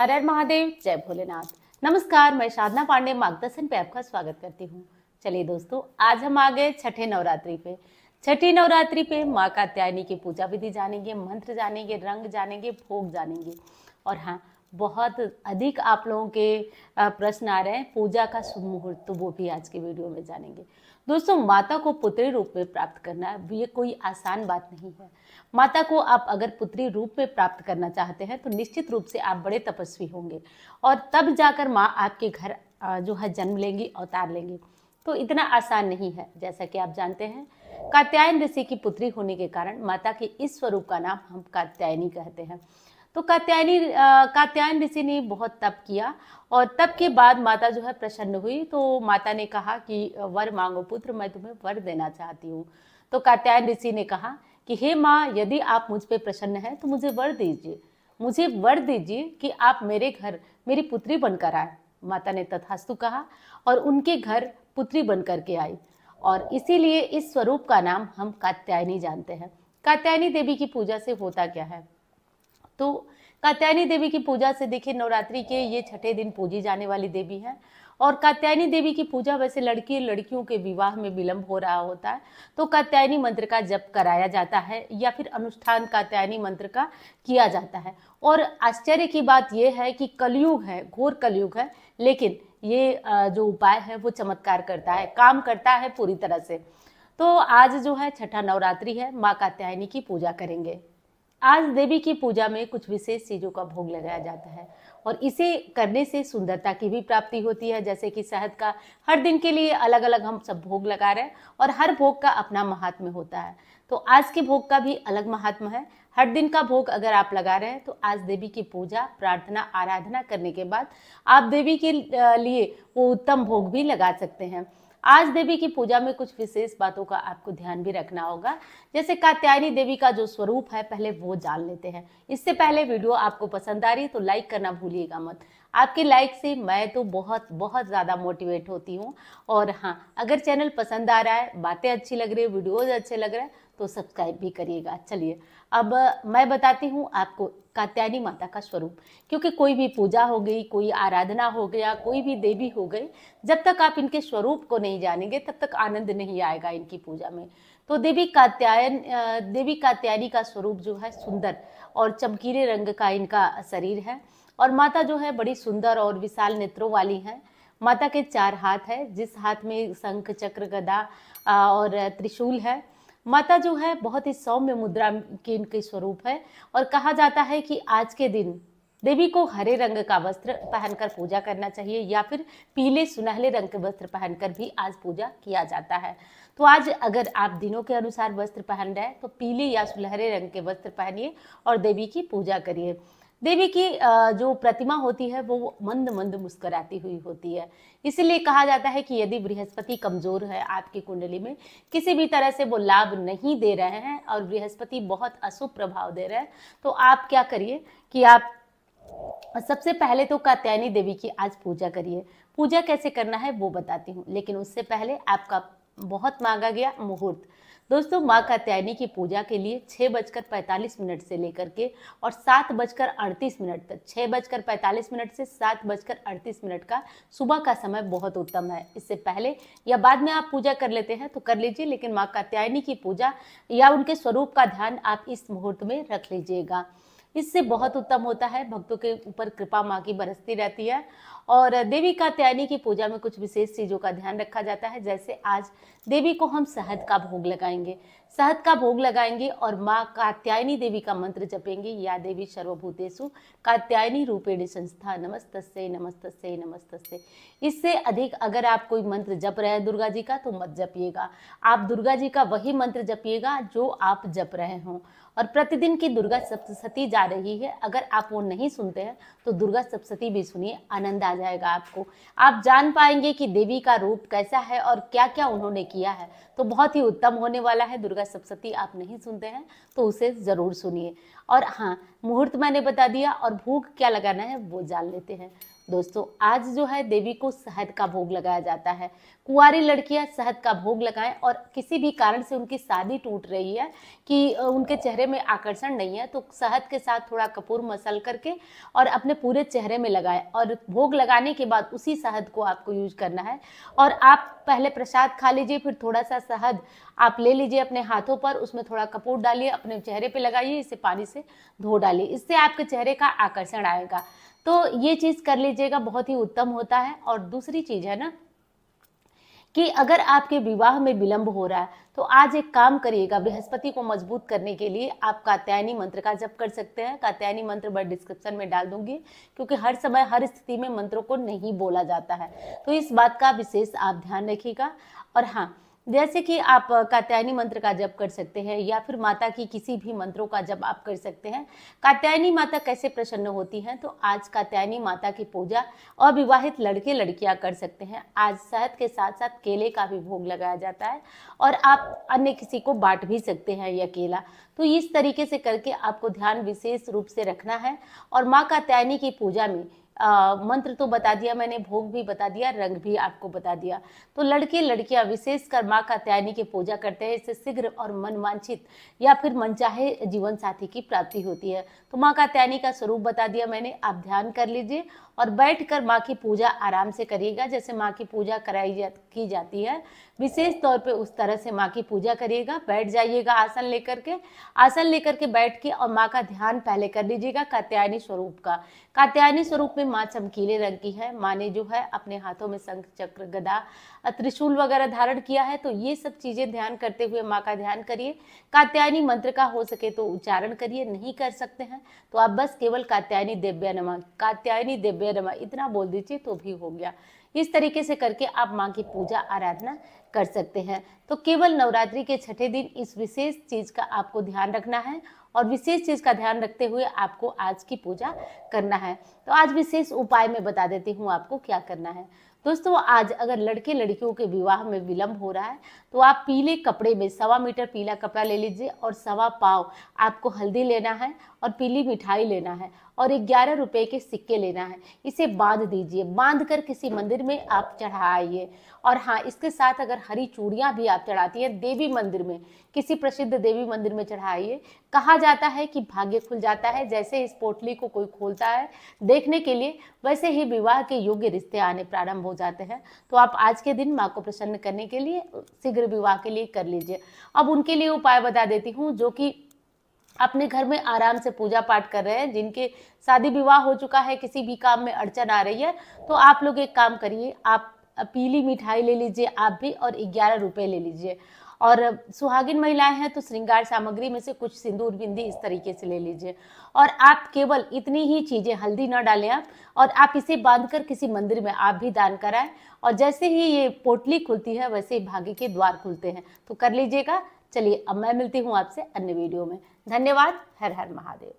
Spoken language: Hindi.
हर हर महादेव जय भोलेनाथ नमस्कार मैं साधना पांडे मार्गदर्शन पे आपका स्वागत करती हूँ चलिए दोस्तों आज हम आ गए छठे नवरात्रि पे छठी नवरात्रि पे माँ कात्यायनी की पूजा विधि जानेंगे मंत्र जानेंगे रंग जानेंगे भोग जानेंगे और हाँ बहुत अधिक आप लोगों के प्रश्न आ रहे हैं पूजा का शुभ मुहूर्त तो वो भी आज के वीडियो में जानेंगे दोस्तों माता को पुत्री रूप में प्राप्त करना ये कोई आसान बात नहीं है माता को आप अगर पुत्री रूप में प्राप्त करना चाहते हैं तो निश्चित रूप से आप बड़े तपस्वी होंगे और तब जाकर माँ आपके घर जो है जन्म लेंगी अवतार लेंगी तो इतना आसान नहीं है जैसा कि आप जानते हैं कात्यायन ऋषि की पुत्री होने के कारण माता के इस स्वरूप का नाम हम कात्यायनी कहते हैं तो कात्यायनी कात्यायन ऋषि ने बहुत तप किया और तप के बाद माता जो है प्रसन्न हुई तो माता ने कहा कि वर मांगो पुत्र मैं तुम्हें वर देना चाहती हूँ तो कात्यायन ऋषि ने कहा कि हे माँ यदि आप मुझ पर प्रसन्न हैं तो मुझे वर दीजिए मुझे वर दीजिए कि आप मेरे घर मेरी पुत्री बनकर आए माता ने तथास्तु कहा और उनके घर पुत्री बनकर के आई और इसीलिए इस स्वरूप का नाम हम कात्यायनी जानते हैं कात्यायनी देवी की पूजा से होता क्या है तो कात्यायनी देवी की पूजा से देखिए नवरात्रि के ये छठे दिन पूजी जाने वाली देवी है और कात्यायनी देवी की पूजा वैसे लड़की लड़कियों के विवाह में विलंब हो रहा होता है तो कात्यायनी मंत्र का जप कराया जाता है या फिर अनुष्ठान कात्यायनी मंत्र का किया जाता है और आश्चर्य की बात यह है कि कलयुग है घोर कलयुग है लेकिन ये जो उपाय है वो चमत्कार करता है काम करता है पूरी तरह से तो आज जो है छठा नवरात्रि है माँ कात्यायनी की पूजा करेंगे आज देवी की पूजा में कुछ विशेष चीज़ों का भोग लगाया जाता है और इसे करने से सुंदरता की भी प्राप्ति होती है जैसे कि शहद का हर दिन के लिए अलग अलग हम सब भोग लगा रहे हैं और हर भोग का अपना महात्म होता है तो आज के भोग का भी अलग महात्म है हर दिन का भोग अगर आप लगा रहे हैं तो आज देवी की पूजा प्रार्थना आराधना करने के बाद आप देवी के लिए वो उत्तम भोग भी लगा सकते हैं आज देवी की पूजा में कुछ विशेष बातों का आपको ध्यान भी रखना होगा जैसे कात्यायनी देवी का जो स्वरूप है पहले वो जान लेते हैं इससे पहले वीडियो आपको पसंद आ रही तो लाइक करना भूलिएगा मत आपके लाइक से मैं तो बहुत बहुत ज़्यादा मोटिवेट होती हूँ और हाँ अगर चैनल पसंद आ रहा है बातें अच्छी लग रही है वीडियोज़ अच्छे लग रहे हैं तो सब्सक्राइब भी करिएगा चलिए अब मैं बताती हूँ आपको कात्यायनी माता का स्वरूप क्योंकि कोई भी पूजा हो गई कोई आराधना हो गया कोई भी देवी हो गई जब तक आप इनके स्वरूप को नहीं जानेंगे तब तक आनंद नहीं आएगा इनकी पूजा में तो देवी कात्यायन देवी कात्यायनी का स्वरूप जो है सुंदर और चमकीले रंग का इनका शरीर है और माता जो है बड़ी सुंदर और विशाल नेत्रों वाली हैं माता के चार हाथ है जिस हाथ में शंख चक्र गदा और त्रिशूल है माता जो है बहुत ही सौम्य मुद्रा की इनके स्वरूप है और कहा जाता है कि आज के दिन देवी को हरे रंग का वस्त्र पहनकर पूजा करना चाहिए या फिर पीले सुनहले रंग के वस्त्र पहनकर भी आज पूजा किया जाता है तो आज अगर आप दिनों के अनुसार वस्त्र पहन रहे हैं तो पीले या सुनहरे रंग के वस्त्र पहनिए और देवी की पूजा करिए देवी की जो प्रतिमा होती है वो मंद मंद मुस्कराती हुई होती है इसीलिए कहा जाता है कि यदि बृहस्पति कमजोर है आपकी कुंडली में किसी भी तरह से वो लाभ नहीं दे रहे हैं और बृहस्पति बहुत अशुभ प्रभाव दे रहे हैं तो आप क्या करिए कि आप सबसे पहले तो कात्यायनी देवी की आज पूजा करिए पूजा कैसे करना है वो बताती हूँ लेकिन उससे पहले आपका बहुत मांगा गया मुहूर्त दोस्तों माँ कात्यायनी की पूजा के लिए छः बजकर पैंतालीस मिनट से लेकर के और सात बजकर अड़तीस मिनट तक छः बजकर पैंतालीस मिनट से सात बजकर अड़तीस मिनट का सुबह का समय बहुत उत्तम है इससे पहले या बाद में आप पूजा कर लेते हैं तो कर लीजिए लेकिन माँ कात्यायनी की पूजा या उनके स्वरूप का ध्यान आप इस मुहूर्त में रख लीजिएगा इससे बहुत उत्तम होता है भक्तों के ऊपर कृपा माँ की बरसती रहती है और देवी कात्यायनी की पूजा में कुछ विशेष चीज़ों का ध्यान रखा जाता है जैसे आज देवी को हम शहद का भोग लगाएंगे शहद का भोग लगाएंगे और माँ कात्यायनी देवी का मंत्र जपेंगे या देवी सर्वभूतेशु कात्यायनी रूपेण संस्था नमस्तस्य नमस्त नमस्तस्य इससे अधिक अगर आप कोई मंत्र जप रहे हैं दुर्गा जी का तो मत जपिएगा आप दुर्गा जी का वही मंत्र जपिएगा जो आप जप रहे हों और प्रतिदिन की दुर्गा सप्तशती जा रही है अगर आप वो नहीं सुनते हैं तो दुर्गा सप्तशती भी सुनिए आनंद आ जाएगा आपको आप जान पाएंगे कि देवी का रूप कैसा है और क्या क्या उन्होंने किया है तो बहुत ही उत्तम होने वाला है दुर्गा सप्तती आप नहीं सुनते हैं तो उसे ज़रूर सुनिए और हाँ मुहूर्त मैंने बता दिया और भोग क्या लगाना है वो जान लेते हैं दोस्तों आज जो है देवी को शहद का भोग लगाया जाता है कुंवारी लड़कियां शहद का भोग लगाएं और किसी भी कारण से उनकी शादी टूट रही है कि उनके चेहरे में आकर्षण नहीं है तो शहद के साथ थोड़ा कपूर मसल करके और अपने पूरे चेहरे में लगाएं और भोग लगाने के बाद उसी शहद को आपको यूज करना है और आप पहले प्रसाद खा लीजिए फिर थोड़ा सा शहद आप ले लीजिए अपने हाथों पर उसमें थोड़ा कपूर डालिए अपने चेहरे पे लगाइए इसे पानी से धो डालिए इससे आपके चेहरे का आकर्षण आएगा तो ये चीज़ कर लीजिएगा बहुत ही उत्तम होता है और दूसरी चीज़ है ना कि अगर आपके विवाह में विलंब हो रहा है तो आज एक काम करिएगा बृहस्पति को मजबूत करने के लिए आप कात्यायनी मंत्र का जप कर सकते हैं कात्यायनी मंत्र मैं डिस्क्रिप्शन में डाल दूंगी क्योंकि हर समय हर स्थिति में मंत्रों को नहीं बोला जाता है तो इस बात का विशेष आप ध्यान रखिएगा और हाँ जैसे कि आप कात्यायनी मंत्र का जप कर सकते हैं या फिर माता की किसी भी मंत्रों का जप आप कर सकते हैं कात्यायनी माता कैसे प्रसन्न होती हैं तो आज कात्यायनी माता की पूजा अविवाहित लड़के लड़कियां कर सकते हैं आज शहद के साथ साथ केले का भी भोग लगाया जाता है और आप अन्य किसी को बांट भी सकते हैं यह केला तो इस तरीके से करके आपको ध्यान विशेष रूप से रखना है और माँ कात्यायनी की पूजा में आ, मंत्र तो बता दिया मैंने भोग भी बता दिया रंग भी आपको बता दिया तो लड़के लड़कियां विशेषकर माँ का त्यानी की पूजा करते हैं इससे शीघ्र और मनवांछित या फिर मनचाहे जीवन साथी की प्राप्ति होती है तो माँ का त्यानी का स्वरूप बता दिया मैंने आप ध्यान कर लीजिए और बैठ कर माँ की पूजा आराम से करिएगा जैसे माँ की पूजा कराई जा, की जाती है विशेष तौर पे उस तरह से माँ की पूजा करिएगा बैठ जाइएगा आसन लेकर के आसन लेकर के बैठ के और माँ का ध्यान पहले कर लीजिएगा कात्यायनी स्वरूप का कात्यायनी स्वरूप में माँ चमकीले रंग की है माँ ने जो है अपने हाथों में शंख चक्र गदा त्रिशूल वगैरह धारण किया है तो ये सब चीज़ें ध्यान करते हुए माँ का ध्यान करिए कात्यायनी मंत्र का हो सके तो उच्चारण करिए नहीं कर सकते हैं तो आप बस केवल कात्यायनी दिव्या नमा कात्यायनी दिव्या नमा इतना बोल दीजिए तो भी हो गया इस तरीके से करके आप माँ की पूजा आराधना कर सकते हैं तो केवल नवरात्रि के छठे दिन इस विशेष चीज़ का आपको ध्यान रखना है और विशेष चीज़ का ध्यान रखते हुए आपको आज की पूजा करना है तो आज विशेष उपाय में बता देती हूँ आपको क्या करना है दोस्तों आज अगर लड़के लड़कियों के विवाह में विलंब हो रहा है तो आप पीले कपड़े में सवा मीटर पीला कपड़ा ले लीजिए और सवा पाव आपको हल्दी लेना है और पीली मिठाई लेना है और ग्यारह रुपए के सिक्के लेना है इसे बांध दीजिए बांध कर किसी मंदिर में आप चढ़ाइए और हाँ इसके साथ अगर हरी चूड़ियाँ भी आप चढ़ाती हैं देवी मंदिर में किसी प्रसिद्ध देवी मंदिर में चढ़ाइए कहा जाता है कि भाग्य खुल जाता है जैसे इस पोटली को कोई खोलता है देखने के लिए वैसे ही विवाह के योग्य रिश्ते आने प्रारंभ हो जाते हैं तो आप आज के दिन माँ को प्रसन्न करने के लिए शीघ्र विवाह के लिए कर लीजिए अब उनके लिए उपाय बता देती हूँ जो कि अपने घर में आराम से पूजा पाठ कर रहे हैं जिनके शादी विवाह हो चुका है किसी भी काम में अड़चन आ रही है तो आप लोग एक काम करिए आप पीली मिठाई ले लीजिए आप भी और ग्यारह रुपये ले लीजिए और सुहागिन महिलाएं हैं तो श्रृंगार सामग्री में से कुछ सिंदूर बिंदी इस तरीके से ले लीजिए और आप केवल इतनी ही चीज़ें हल्दी ना डालें आप और आप इसे बांधकर किसी मंदिर में आप भी दान कराएं और जैसे ही ये पोटली खुलती है वैसे ही भाग्य के द्वार खुलते हैं तो कर लीजिएगा चलिए अब मैं मिलती हूँ आपसे अन्य वीडियो में धन्यवाद हर हर महादेव